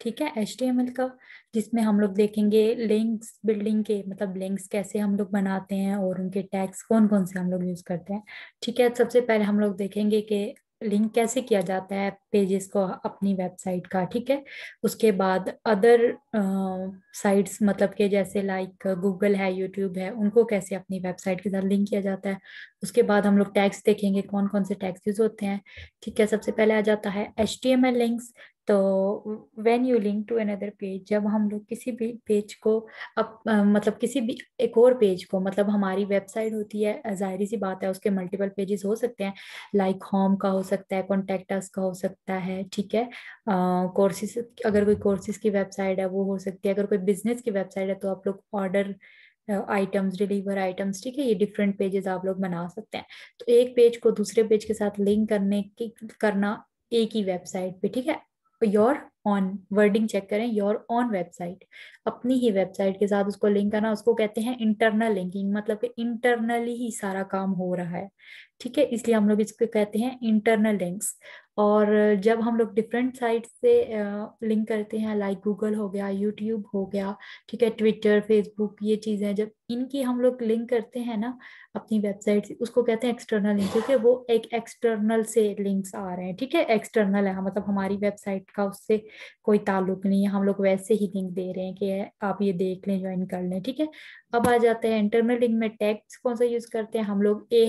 ठीक है एच का जिसमें हम लोग देखेंगे लिंक्स बिल्डिंग के मतलब लिंक्स कैसे हम लोग बनाते हैं और उनके टैग्स कौन कौन से हम लोग यूज़ करते हैं ठीक है सबसे पहले हम लोग देखेंगे कि लिंक कैसे किया जाता है पेजेस को अपनी वेबसाइट का ठीक है उसके बाद अदर साइट्स मतलब के जैसे लाइक गूगल है यूट्यूब है उनको कैसे अपनी वेबसाइट के साथ लिंक किया जाता है उसके बाद हम लोग टैक्स देखेंगे कौन कौन से टैक्स यूज़ होते हैं ठीक है सबसे पहले आ जाता है एच एम एल लिंक्स तो when you link to another page जब हम लोग किसी भी पेज को अप, आ, मतलब किसी भी एक और पेज को मतलब हमारी वेबसाइट होती है जाहिर सी बात है उसके मल्टीपल पेजेस हो सकते हैं लाइक like होम का हो सकता है कॉन्टेक्ट अस का हो सकता है ठीक है कोर्सेज अगर कोई कोर्सेज की वेबसाइट है वो हो सकती है अगर कोई बिजनेस की वेबसाइट है तो आप लोग ऑर्डर आइटम्स डिलीवर आइटम्स ठीक है ये डिफरेंट पेजेस आप लोग बना सकते हैं तो एक पेज को दूसरे पेज के साथ लिंक करने की करना एक ही वेबसाइट पे ठीक है योर ऑन वर्डिंग चेक करें योर ऑन वेबसाइट अपनी ही वेबसाइट के साथ उसको लिंक करना उसको कहते हैं इंटरनल लिंकिंग मतलब कि इंटरनली ही सारा काम हो रहा है ठीक है इसलिए हम लोग इसको कहते हैं इंटरनल लिंक्स और जब हम लोग डिफरेंट साइट से लिंक करते हैं लाइक गूगल हो गया यूट्यूब हो गया ठीक है ट्विटर फेसबुक ये चीज़ें जब इनकी हम लोग लिंक करते हैं ना अपनी वेबसाइट से उसको कहते हैं एक्सटर्नल लिंक क्योंकि वो एक एक्सटर्नल से लिंक्स आ रहे हैं ठीक है एक्सटर्नल है मतलब हमारी वेबसाइट का उससे कोई ताल्लुक नहीं है हम लोग वैसे ही लिंक दे रहे हैं कि आप ये देख लें ज्वाइन कर लें ठीक है अब आ जाते हैं इंटरनल लिंक में टैक्स कौन सा यूज़ करते हैं हम लोग ए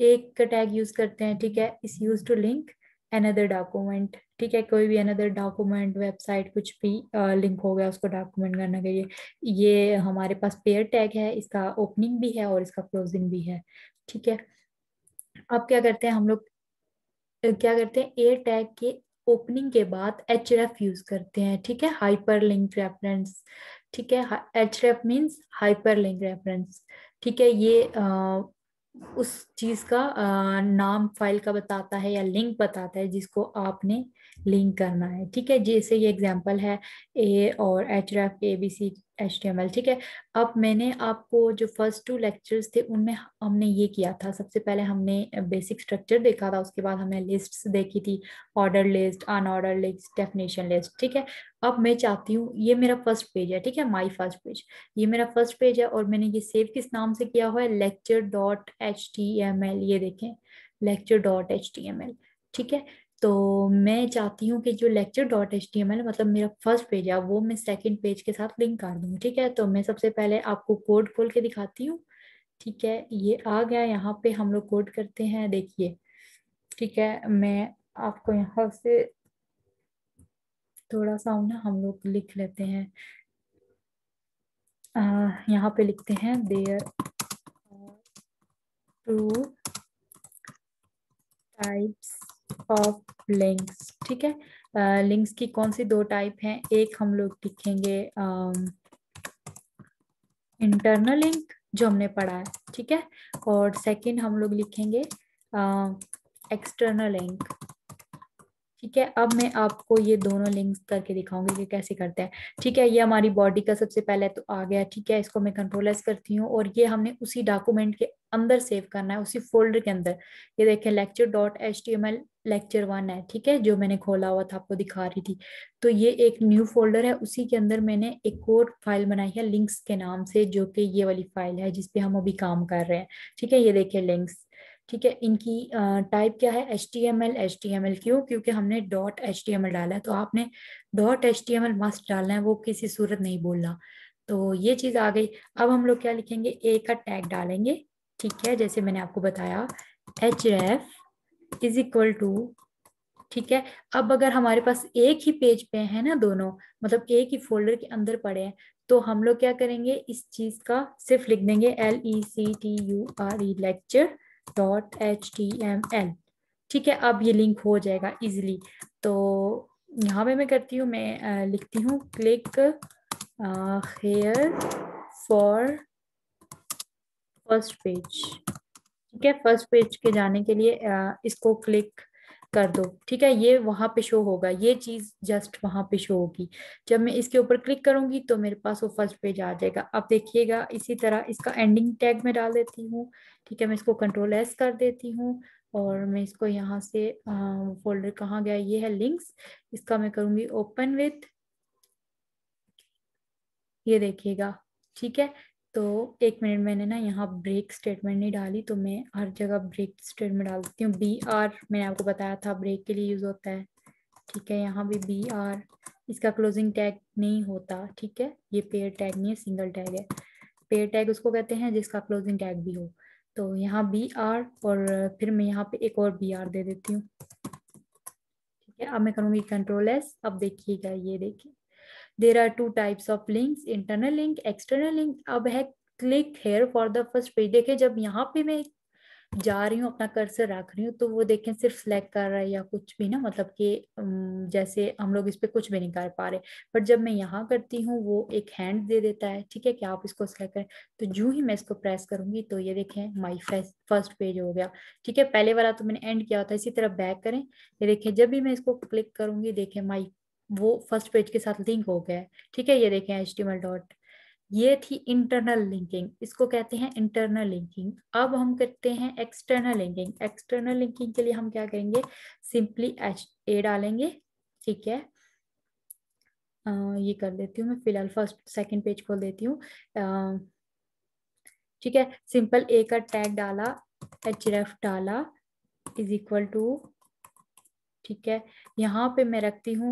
एक का टैग यूज करते हैं ठीक है इस use to link another document ठीक है कोई भी अनदर डॉक्यूमेंट वेबसाइट कुछ भी लिंक हो गया उसको डॉक्यूमेंट के लिए ये हमारे पास पेयर टैग है इसका ओपनिंग भी है और इसका क्लोजिंग भी है ठीक है अब क्या करते हैं हम लोग क्या करते हैं एयर टैग के ओपनिंग के बाद एच रेफ यूज करते हैं ठीक है हाइपर लिंक रेफरेंस ठीक है H ref means hyperlink reference ठीक है ये उस चीज़ का नाम फाइल का बताता है या लिंक बताता है जिसको आपने लिंक करना है ठीक है जैसे ये एग्जांपल है ए और H F A B C H T M L ठीक है अब मैंने आपको जो फर्स्ट टू लेक्चर्स थे उनमें हमने ये किया था सबसे पहले हमने बेसिक स्ट्रक्चर देखा था उसके बाद हमने लिस्ट्स देखी थी order list unorder list definition list ठीक है अब मैं चाहती हूँ ये मेरा फर्स्ट पेज है ठीक है माई फर्स्ट पेज ये मेरा फर्स्ट पेज है और मैंने ये सेव किस नाम से किया हुआ है lecture dot H T M L ये देखें lecture dot H T M L ठीक है तो मैं चाहती हूँ कि जो lecture dot H T M L मतलब मेरा फर्स्ट पेज है वो मैं सेकेंड पेज के साथ लिंक कर दूँ ठीक है तो मैं सबसे पहले आपको कोड खोल के दिखाती हूँ ठीक है ये आ गया यहाँ पे हम लोग कोड करते हैं देखिए ठीक है मैं आपको यहाँ से थोड़ा सा ना हम लोग लिख लेते हैं आ, यहाँ पे लिखते हैं there two types of links ठीक है लिंक्स uh, की कौन सी दो टाइप हैं एक हम लोग लिखेंगे इंटरनल um, लिंक जो हमने पढ़ा है ठीक है और सेकंड हम लोग लिखेंगे एक्सटर्नल uh, लिंक ठीक है अब मैं आपको ये दोनों लिंक्स करके दिखाऊंगी कि कैसे करते हैं ठीक है ये हमारी बॉडी का सबसे पहले तो आ गया ठीक है इसको मैं कंट्रोल करती हूँ और ये हमने उसी डॉक्यूमेंट के अंदर सेव करना है उसी फोल्डर के अंदर ये देखे lecture dot H T M L lecture one है ठीक है जो मैंने खोला हुआ था आपको दिखा रही थी तो ये एक न्यू फोल्डर है उसी के अंदर मैंने एक और फाइल बनाई है लिंक्स के नाम से जो कि ये वाली फाइल है जिसपे हम अभी काम कर रहे हैं ठीक है ये देखे लिंक्स ठीक है इनकी टाइप क्या है H T M L H T M L क्यों क्योंकि हमने dot H T M L डाला है तो आपने dot H T M L must डालना है वो किसी सूरत नहीं बोलना तो ये चीज़ आ गई अब हम लोग क्या लिखेंगे ए का टैग डालेंगे ठीक है जैसे मैंने आपको बताया H F is equal to ठीक है अब अगर हमारे पास एक ही पेज पे है ना दोनों मतलब एक ही फोल्डर के अंदर पड़े हैं तो हम लोग क्या करेंगे इस चीज का सिर्फ लिख देंगे L E C T U R E lecture dot H T M L ठीक है अब ये लिंक हो जाएगा इजिली तो यहाँ पे मैं करती हूँ मैं लिखती हूँ click here for first page ठीक है फर्स्ट पेज के जाने के लिए आ, इसको क्लिक कर दो ठीक है ये वहां पे शो होगा ये चीज़ जस्ट वहां पे शो होगी जब मैं इसके ऊपर क्लिक करूंगी तो मेरे पास वो फर्स्ट पेज आ जाएगा अब देखिएगा इसी तरह इसका एंडिंग टैग में डाल देती हूँ ठीक है मैं इसको कंट्रोल एस कर देती हूँ और मैं इसको यहाँ से आ, फोल्डर कहाँ गया ये है लिंक्स इसका मैं करूंगी ओपन विथ ये देखिएगा ठीक है तो एक मिनट मैंने ना यहाँ ब्रेक स्टेटमेंट नहीं डाली तो मैं हर जगह ब्रेक स्टेटमेंट डाल देती हूँ बी आर मैंने आपको बताया था ब्रेक के लिए यूज़ होता है ठीक है यहाँ भी बी आर इसका क्लोजिंग टैग नहीं होता ठीक है ये पेयर टैग नहीं है सिंगल टैग है पेयर टैग उसको कहते हैं जिसका क्लोजिंग टैग भी हो तो यहाँ बी आर और फिर मैं यहाँ पे एक और बी आर दे देती हूँ ठीक है अब मैं करूँगी कंट्रोल एस अब देखिएगा ये देखिए there are two types of links internal link external link अब है click here for the first page देखिए जब यहाँ पे मैं जा रही हूँ अपना कर्सर रख रही हूँ तो वो देखें सिर्फ सिलेक्ट कर रहा है या कुछ भी ना मतलब कि जैसे हम लोग इस पर कुछ भी नहीं कर पा रहे बट जब मैं यहाँ करती हूँ वो एक हैंड दे देता है ठीक है कि आप इसको सिलेक्ट करें तो जो ही मैं इसको प्रेस करूंगी तो ये देखें माई फर्स्ट पेज हो गया ठीक है पहले वाला तो मैंने एंड किया होता है इसी तरह बैक करें ये देखें जब भी मैं इसको क्लिक करूंगी देखें माई वो फर्स्ट पेज के साथ लिंक हो गया ठीक है ये देखें एच डॉट ये थी इंटरनल लिंकिंग इसको कहते हैं इंटरनल लिंकिंग अब हम करते हैं एक्सटर्नल लिंकिंग एक्सटर्नल लिंकिंग के लिए हम क्या करेंगे सिंपली एच ए डालेंगे ठीक है आ, ये कर देती हूँ मैं फिलहाल फर्स्ट सेकंड पेज खोल देती हूँ ठीक है सिंपल ए का टैग डाला एच डाला इज इक्वल टू ठीक है यहाँ पे मैं रखती हूँ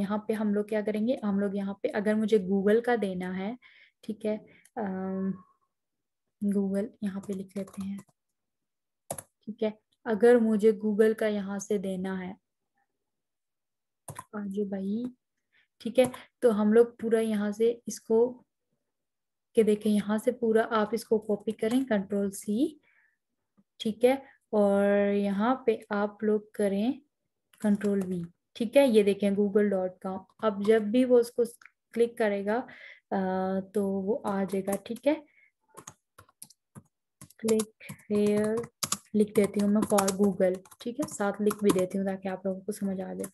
यहाँ पे हम लोग क्या करेंगे हम लोग यहाँ पे अगर मुझे गूगल का देना है ठीक है गूगल यहाँ पे लिख लेते हैं ठीक है अगर मुझे गूगल का यहाँ से देना है आज भाई ठीक है तो हम लोग पूरा यहाँ से इसको के देखें यहाँ से पूरा आप इसको कॉपी करें कंट्रोल सी ठीक है और यहाँ पे आप लोग करें कंट्रोल वी ठीक है ये देखें गूगल डॉट कॉम अब जब भी वो उसको क्लिक करेगा तो वो आ जाएगा ठीक है क्लिक हेयर लिख देती हूँ मैं फॉर गूगल ठीक है साथ लिख भी देती हूँ ताकि आप लोगों को समझ आ जाए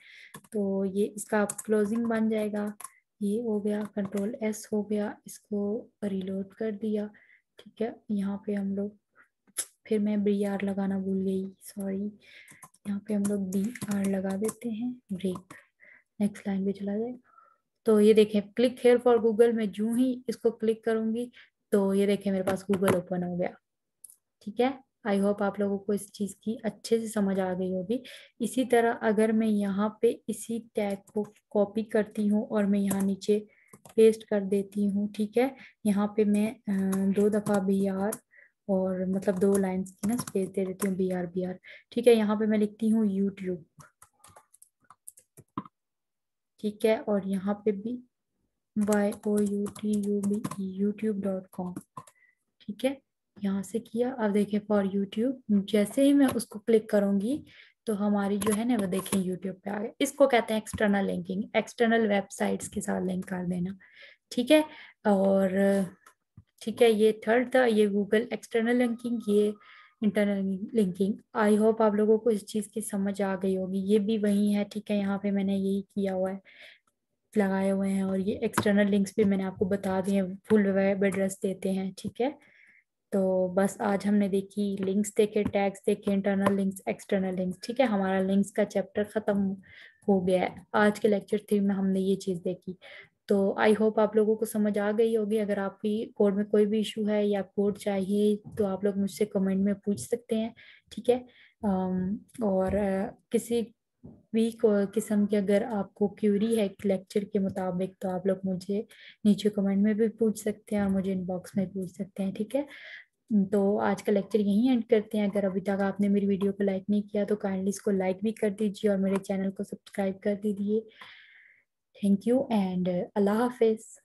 तो ये इसका क्लोजिंग बन जाएगा ये हो गया कंट्रोल एस हो गया इसको रिलोड कर दिया ठीक है यहाँ पे हम लोग फिर मैं बी आर लगाना भूल गई सॉरी यहाँ पे हम लोग बी आर लगा देते हैं ब्रेक नेक्स्ट लाइन पे चला जाए तो ये देखें क्लिक हेयर फॉर गूगल मैं जू ही इसको क्लिक करूंगी तो ये देखें मेरे पास गूगल ओपन हो गया ठीक है आई होप आप लोगों को इस चीज़ की अच्छे से समझ आ गई होगी इसी तरह अगर मैं यहाँ पे इसी टैग को कॉपी करती हूँ और मैं यहाँ नीचे पेस्ट कर देती हूँ ठीक है यहाँ पे मैं दो दफ़ा बी आर और मतलब दो लाइन की ना स्पेस दे देती हूँ बी आर बी आर ठीक है यहाँ पे मैं लिखती हूँ यूट्यूब ठीक है और यहाँ पे भी Y O U T U B YouTube dot com ठीक है यहाँ से किया अब देखें फॉर यूट्यूब जैसे ही मैं उसको क्लिक करूंगी तो हमारी जो है ना वो देखें यूट्यूब पे आ गए इसको कहते हैं एक्सटर्नल लिंकिंग एक्सटर्नल वेबसाइट्स के साथ लिंक कर देना ठीक है और ठीक है ये थर्ड था ये गूगल एक्सटर्नल लिंकिंग ये इंटरनल लिंकिंग आई होप आप लोगों को इस चीज़ की समझ आ गई होगी ये भी वही है ठीक है यहाँ पे मैंने यही किया हुआ है लगाए हुए हैं और ये एक्सटर्नल लिंक्स भी मैंने आपको बता दिए हैं फुल वेब एड्रेस देते हैं ठीक है तो बस आज हमने देखी लिंक्स देखे टैग्स देखे इंटरनल लिंक्स एक्सटर्नल लिंक्स ठीक है हमारा लिंक्स का चैप्टर ख़त्म हो गया है आज के लेक्चर थ्री में हमने ये चीज़ देखी तो आई होप आप लोगों को समझ आ गई होगी अगर आपकी कोड में कोई भी इशू है या कोड चाहिए तो आप लोग मुझसे कमेंट में पूछ सकते हैं ठीक है और किसी भी किस्म की अगर आपको क्यूरी है लेक्चर के मुताबिक तो आप लोग मुझे नीचे कमेंट में भी पूछ सकते हैं और मुझे इनबॉक्स में पूछ सकते हैं ठीक है तो आज का लेक्चर यहीं एंड करते हैं अगर अभी तक आपने मेरी वीडियो को लाइक नहीं किया तो काइंडली इसको लाइक भी कर दीजिए और मेरे चैनल को सब्सक्राइब कर दीजिए Thank you and uh, Allah Hafiz.